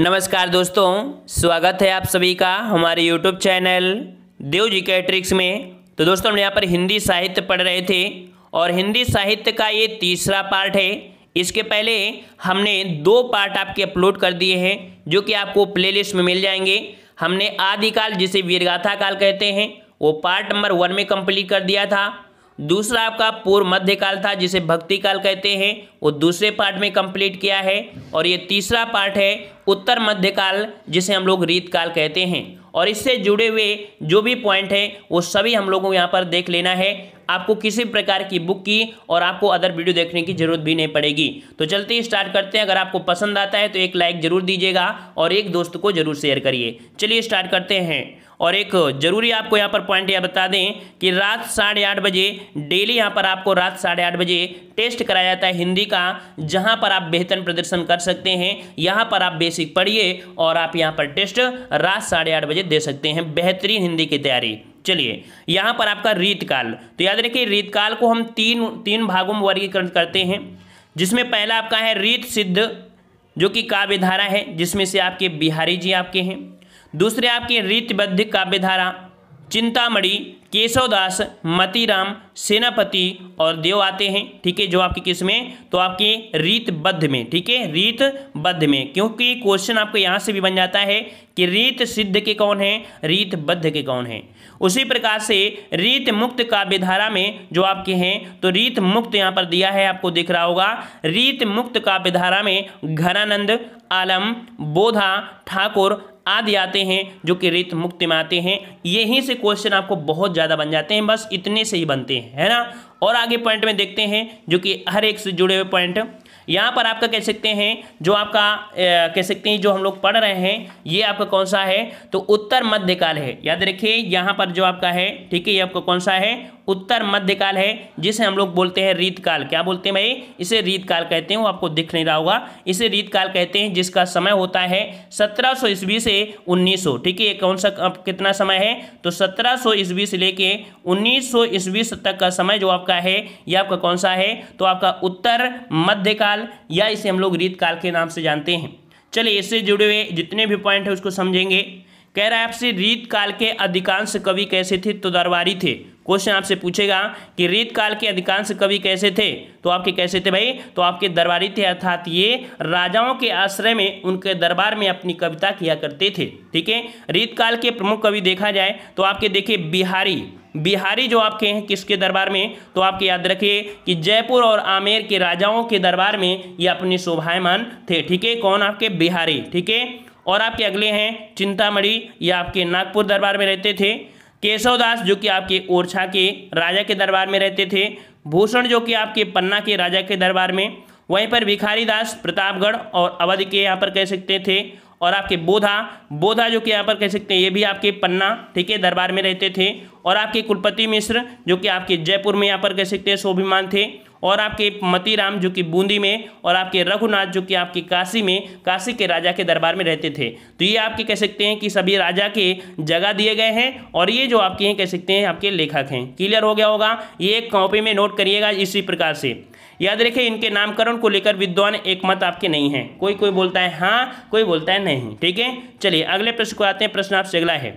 नमस्कार दोस्तों स्वागत है आप सभी का हमारे यूट्यूब चैनल देव जी कैट्रिक्स में तो दोस्तों हम यहाँ पर हिंदी साहित्य पढ़ रहे थे और हिंदी साहित्य का ये तीसरा पार्ट है इसके पहले हमने दो पार्ट आपके अपलोड कर दिए हैं जो कि आपको प्लेलिस्ट में मिल जाएंगे हमने आदिकाल जिसे वीरगाथा काल कहते हैं वो पार्ट नंबर वन में कम्प्लीट कर दिया था दूसरा आपका पूर्व मध्य काल था जिसे भक्ति काल कहते हैं वो दूसरे पार्ट में कंप्लीट किया है और ये तीसरा पार्ट है उत्तर मध्य काल जिसे हम लोग रीत काल कहते हैं और इससे जुड़े हुए जो भी पॉइंट हैं वो सभी हम लोगों को यहाँ पर देख लेना है आपको किसी प्रकार की बुक की और आपको अदर वीडियो देखने की जरूरत भी नहीं पड़ेगी तो चलते ही स्टार्ट करते हैं अगर आपको पसंद आता है तो एक लाइक जरूर दीजिएगा और एक दोस्त को जरूर शेयर करिए चलिए स्टार्ट करते हैं और एक जरूरी आपको यहाँ पर पॉइंट यह बता दें कि रात साढ़े आठ बजे डेली यहाँ पर आपको रात साढ़े आठ बजे टेस्ट कराया जाता है हिंदी का जहाँ पर आप बेहतर प्रदर्शन कर सकते हैं यहाँ पर आप बेसिक पढ़िए और आप यहाँ पर टेस्ट रात साढ़े आठ बजे दे सकते हैं बेहतरीन हिंदी की तैयारी चलिए यहाँ पर आपका रीतकाल तो याद रखिए रीतकाल को हम तीन तीन भागों में वर्गीकरण करते हैं जिसमें पहला आपका है रीत सिद्ध जो कि काव्य धारा है जिसमें से आपके बिहारी जी आपके हैं दूसरे आपके रीतिबद्ध काव्यधारा चिंतामणि केशवदास मतीराम सेनापति और देव आते हैं ठीक है जो आपके किस में तो आपके रीतबद्ध में ठीक है रीतबद्ध में क्योंकि क्वेश्चन आपको यहाँ से भी बन जाता है कि रीत सिद्ध के कौन हैं रीतबद्ध के कौन हैं उसी प्रकार से रीत मुक्त काव्यधारा में जो आपके हैं तो रीत मुक्त यहाँ पर दिया है आपको दिख रहा होगा रीत मुक्त काव्यधारा में घनानंद आलम बोधा ठाकुर आदि आते हैं जो कि रित मुक्त में आते हैं यहीं से क्वेश्चन आपको बहुत ज़्यादा बन जाते हैं बस इतने से ही बनते हैं है ना और आगे पॉइंट में देखते हैं जो कि हर एक से जुड़े हुए पॉइंट यहाँ पर आपका कह सकते हैं जो आपका कह सकते हैं जो हम लोग पढ़ रहे हैं ये आपका कौन सा है तो उत्तर मध्यकाल है याद रखिए यहाँ पर जो आपका है ठीक है ये आपका कौन सा है उत्तर मध्यकाल है जिसे हम लोग बोलते हैं रीतकाल क्या बोलते हैं भाई इसे रीतकाल कहते हैं वो आपको दिख नहीं रहा होगा इसे रीतकाल कहते हैं जिसका समय होता है 1700 ईस्वी से 1900 ठीक है कौन सा अब कितना समय है तो 1700 ईस्वी से लेके 1900 ईस्वी तक का समय जो आपका है ये आपका कौन सा है तो आपका उत्तर मध्यकाल या इसे हम लोग रीतकाल के नाम से जानते हैं चलिए इससे जुड़े हुए जितने भी पॉइंट है उसको समझेंगे कह रहा है आपसे रीत काल के अधिकांश कवि कैसे थे तो दरबारी थे क्वेश्चन आपसे पूछेगा कि रीत काल के अधिकांश कवि कैसे थे तो आपके कैसे थे भाई तो आपके दरबारी थे अर्थात ये राजाओं के आश्रय में उनके दरबार में अपनी कविता किया करते थे ठीक है रीत काल के प्रमुख कवि देखा जाए तो आपके देखिए बिहारी बिहारी जो आपके हैं किसके दरबार में तो आपके याद रखिए कि जयपुर और आमेर के राजाओं के दरबार में ये अपने शोभायमान थे ठीक है कौन आपके बिहारी ठीक है और आपके अगले हैं चिंतामढ़ी ये आपके नागपुर दरबार में रहते थे केशवदास जो कि आपके ओरछा के राजा के दरबार में रहते थे भूषण जो कि आपके पन्ना के राजा के दरबार में वहीं पर भिखारी दास प्रतापगढ़ और अवध के यहाँ पर कह सकते थे और आपके बोधा बोधा जो कि यहाँ पर कह सकते हैं ये भी आपके पन्ना ठीक है दरबार में रहते थे और आपके कुलपति मिश्र जो कि आपके जयपुर में यहाँ पर कह सकते हैं स्वाभिमान थे और आपके मतीराम जो कि बूंदी में और आपके रघुनाथ जो कि आपके काशी में काशी के राजा के दरबार में रहते थे तो ये आपके कह सकते हैं कि सभी राजा के जगह दिए गए हैं और ये जो आपके हैं कह सकते हैं आपके लेखक हैं क्लियर हो गया होगा ये एक कॉपी में नोट करिएगा इसी प्रकार से याद रखे इनके नामकरण को लेकर विद्वान एकमत आपके नहीं है कोई कोई बोलता है हाँ कोई बोलता है नहीं ठीक है चलिए अगले प्रश्न को आते हैं प्रश्न आपसे अगला है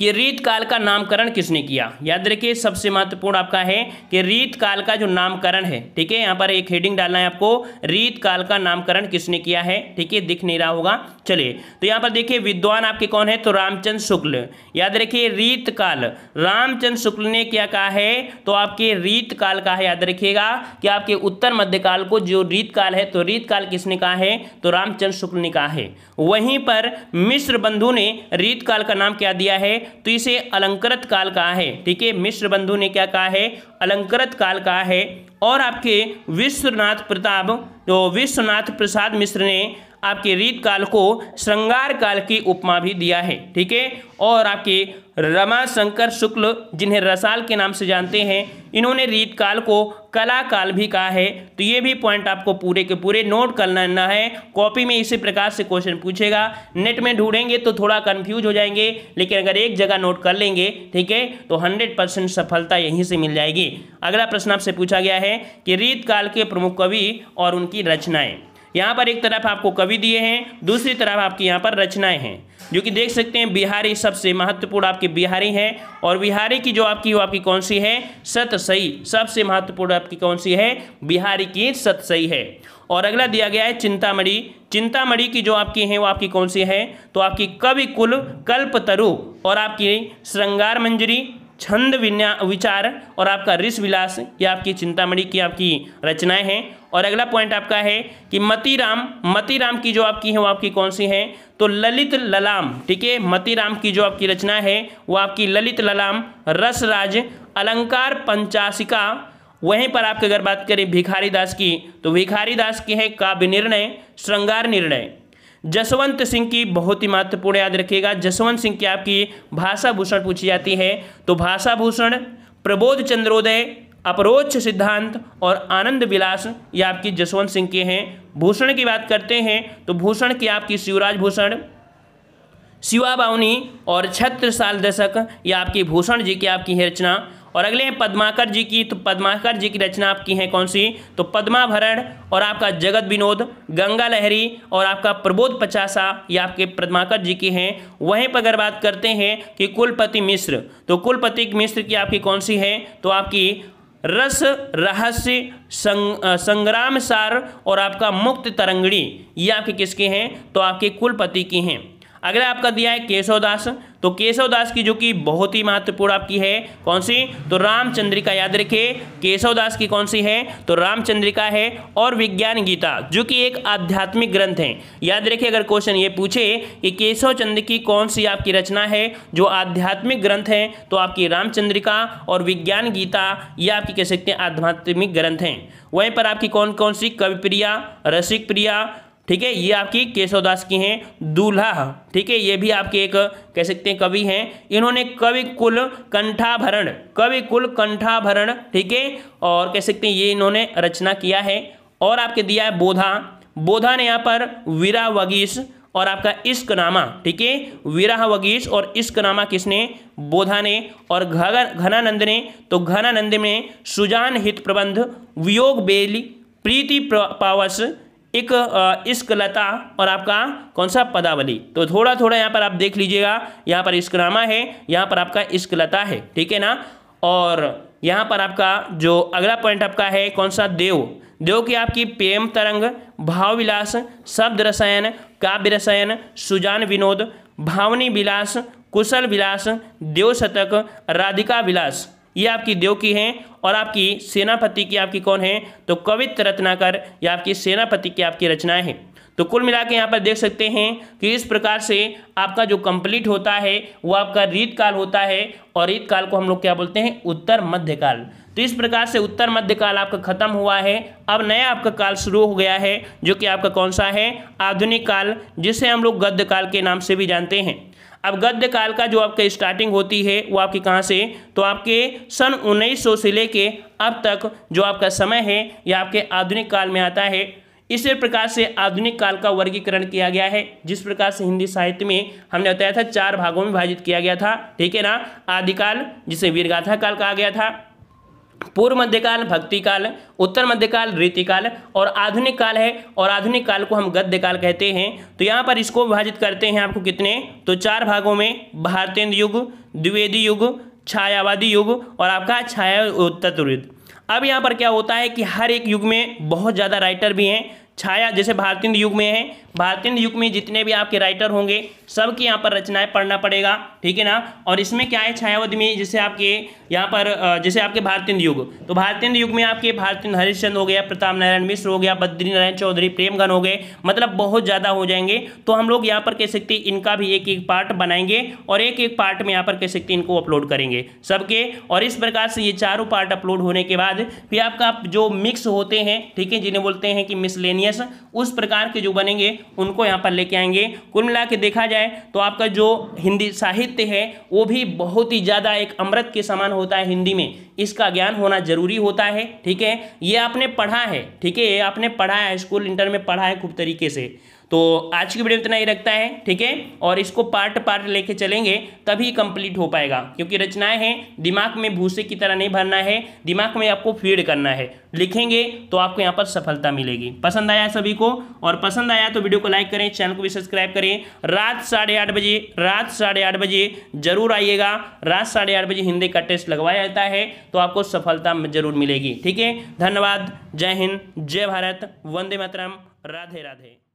कि रीत काल का नामकरण किसने किया याद रखिए सबसे महत्वपूर्ण आपका है कि रीत काल का जो नामकरण है ठीक है यहाँ पर एक हेडिंग डालना है आपको रीत काल का नामकरण किसने किया है ठीक है दिख नहीं रहा होगा चलिए तो यहां पर देखिए विद्वान आपके कौन है तो रामचंद्र शुक्ल याद रखिए रीत काल रामचंद्र शुक्ल ने क्या कहा है तो आपके रीत काल का है याद रखिएगा कि आपके उत्तर मध्यकाल को जो रीत काल है तो रीत काल किसने कहा है तो रामचंद्र शुक्ल ने कहा है वहीं पर मिश्र बंधु ने रीत काल का नाम क्या दिया है तो इसे अलंकृत काल कहा है ठीक है मिश्र बंधु ने क्या कहा है अलंकृत काल कहा है और आपके विश्वनाथ प्रताप जो विश्वनाथ प्रसाद मिश्र ने आपके रीत काल को श्रृंगार काल की उपमा भी दिया है ठीक है और आपके रमा शंकर शुक्ल जिन्हें रसाल के नाम से जानते हैं इन्होंने रीत काल को कला काल भी कहा है तो ये भी पॉइंट आपको पूरे के पूरे नोट करना है कॉपी में इसी प्रकार से क्वेश्चन पूछेगा नेट में ढूंढेंगे तो थोड़ा कंफ्यूज हो जाएंगे लेकिन अगर एक जगह नोट कर लेंगे ठीक है तो हंड्रेड परसेंट सफलता यहीं से मिल जाएगी अगला प्रश्न आपसे पूछा गया है कि रीत काल के प्रमुख कवि और उनकी रचनाएँ यहाँ पर एक तरफ आपको कवि दिए हैं दूसरी तरफ आपकी यहाँ पर रचनाएं हैं जो कि देख सकते हैं बिहारी सबसे महत्वपूर्ण आपके बिहारी हैं और बिहारी की जो आपकी वो आपकी कौन सी है सतसई सबसे महत्वपूर्ण आपकी कौन सी है बिहारी की सतसई है और अगला दिया गया है चिंतामणि चिंतामणि की जो आपकी है वो आपकी कौन सी है तो आपकी कवि कुल कल्पतरु और आपकी श्रृंगार मंजरी छंद विचार और आपका ऋष विलास ये आपकी चिंतामणि की आपकी रचनाएं हैं और अगला पॉइंट आपका है कि मतीराम मतीराम की जो आपकी है वो आपकी कौन सी है तो ललित ललाम ठीक है मतीराम की जो आपकी रचना है वो आपकी ललित ललाम रसराज अलंकार पंचासिका वहीं पर आपकी अगर बात करें भिखारी दास की तो भिखारी दास की है काव्य निर्णय श्रृंगार निर्णय जसवंत सिंह की बहुत ही महत्वपूर्ण याद रखिएगा जसवंत सिंह की आपकी भाषा भूषण पूछी जाती है तो भाषा भूषण प्रबोध चंद्रोदय अपरोच सिद्धांत और आनंद विलास ये आपकी जसवंत सिंह के हैं भूषण की बात करते हैं तो भूषण की आपकी शिवराज भूषण शिवा बावनी और छत्र साल दशक ये आपकी भूषण जी की आपकी है रचना और अगले हैं पद्माकर जी की तो पद्माकर जी की रचना आपकी है कौन सी तो पद्माभरण और आपका जगत विनोद गंगा लहरी और आपका प्रबोध पचासा ये आपके पद्माकर जी की हैं वहीं पर अगर बात करते हैं कि कुलपति मिश्र तो कुलपति मिश्र की आपकी कौन सी है तो आपकी रस रहस्य संग, संग्राम सार और आपका मुक्त तरंगड़ी ये आपके किसके हैं तो आपके कुलपति की हैं अगला आपका दिया है केशवदास तो केशव दास की जो कि बहुत ही महत्वपूर्ण आपकी है कौन सी तो रामचंद्रिका याद रखिए दास की कौन सी है तो रामचंद्रिका है और विज्ञान गीता जो कि एक आध्यात्मिक ग्रंथ है याद रखिए अगर क्वेश्चन ये पूछे कि केशव चंद्र की कौन सी आपकी रचना है जो आध्यात्मिक ग्रंथ है तो आपकी रामचंद्रिका और विज्ञान गीता ये आपकी कह सकते हैं आध्यात्मिक ग्रंथ हैं वहीं पर आपकी कौन कौन सी कवि प्रिया रसिक प्रिया ठीक है ये आपकी केशवदास की हैं दूल्हा ठीक है ये भी आपके एक कह सकते हैं कवि हैं इन्होंने कवि कुल कंठाभरण कवि कुल कंठाभरण ठीक है और कह सकते हैं ये इन्होंने रचना किया है और आपके दिया है बोधा बोधा ने यहाँ पर वीरा वगीश और आपका इश्क नामा ठीक है वीरा वगीश और इश्क नामा किसने बोधा ने और घनानंद ने तो घनानंद में सुजान हित प्रबंध वियोग बेली प्रीति पावस एक इश्कलता और आपका कौन सा पदावली तो थोड़ा थोड़ा यहाँ पर आप देख लीजिएगा यहाँ पर इश्कनामा है यहाँ पर आपका इश्कलता है ठीक है ना और यहाँ पर आपका जो अगला पॉइंट आपका है कौन सा देव देव की आपकी प्रेम तरंग भाव विलास शब्द रसायन काव्य रसायन सुजान विनोद भावनी विलास कुशल विलास देव शतक राधिका विलास ये आपकी देव की हैं और आपकी सेनापति की आपकी कौन है तो कवित्र रत्नाकर ये आपकी सेनापति की आपकी रचनाएं हैं तो कुल मिला के यहाँ पर देख सकते हैं कि इस प्रकार से आपका जो कंप्लीट होता है वो आपका रीत काल होता है और रीत काल को हम लोग क्या बोलते हैं उत्तर मध्यकाल तो इस प्रकार से उत्तर मध्यकाल आपका खत्म हुआ है अब नया आपका काल शुरू हो गया है जो कि आपका कौन सा है आधुनिक काल जिसे हम लोग गद्य काल के नाम से भी जानते हैं अब गद्य काल का जो आपका स्टार्टिंग होती है वो आपके कहाँ से तो आपके सन 1900 से लेके अब तक जो आपका समय है यह आपके आधुनिक काल में आता है इसी प्रकार से आधुनिक काल का वर्गीकरण किया गया है जिस प्रकार से हिंदी साहित्य में हमने बताया था चार भागों में विभाजित किया गया था ठीक है ना आदिकाल जिसे वीरगाथा काल कहा गया था पूर्व मध्यकाल भक्ति काल उत्तर मध्यकाल रीतिकाल और आधुनिक काल है और आधुनिक काल को हम गद्य काल कहते हैं तो यहाँ पर इसको विभाजित करते हैं आपको कितने तो चार भागों में भारतेंद्र युग द्विवेदी युग छायावादी युग और आपका छाया उत्तर अब यहाँ पर क्या होता है कि हर एक युग में बहुत ज़्यादा राइटर भी हैं छाया जैसे भारतीय युग में है भारतीय युग में जितने भी आपके राइटर होंगे सबकी यहाँ पर रचनाएं पढ़ना पड़ेगा ठीक है ना और इसमें क्या है छाया में जैसे आपके यहाँ पर जैसे आपके भारतीय युग तो भारतीय युग में आपके भारतीय हरिश्चंद हो गया प्रताप नारायण मिश्र हो गया बद्री नारायण चौधरी प्रेमगन हो गए मतलब बहुत ज़्यादा हो जाएंगे तो हम लोग यहाँ पर कह सकते हैं इनका भी एक एक पार्ट बनाएंगे और एक एक पार्ट में यहाँ पर कह सकते हैं इनको अपलोड करेंगे सबके और इस प्रकार से ये चारों पार्ट अपलोड होने के बाद फिर आपका जो मिक्स होते हैं ठीक है जिन्हें बोलते हैं कि मिसलेनियस उस प्रकार के जो बनेंगे उनको यहाँ पर लेके आएंगे कुल मिला के देखा जाए तो आपका जो हिंदी साहित्य है वो भी बहुत ही ज़्यादा एक अमृत के समान होता है हिंदी में इसका ज्ञान होना जरूरी होता है ठीक है ये आपने पढ़ा है ठीक है ये आपने पढ़ा है स्कूल इंटर में पढ़ा है खूब तरीके से तो आज की वीडियो इतना ही रखता है ठीक है और इसको पार्ट पार्ट लेके चलेंगे तभी कंप्लीट हो पाएगा क्योंकि रचनाएं हैं दिमाग में भूसे की तरह नहीं भरना है दिमाग में आपको फीड करना है लिखेंगे तो आपको यहाँ पर सफलता मिलेगी पसंद आया सभी को और पसंद आया तो वीडियो को लाइक करें चैनल को भी सब्सक्राइब करें रात साढ़े आठ बजे रात साढ़े आठ बजे जरूर आइएगा रात साढ़े आठ बजे हिंदी का टेस्ट लगवाया जाता है तो आपको सफलता जरूर मिलेगी ठीक है धन्यवाद जय हिंद जय भारत वंदे मातरम राधे राधे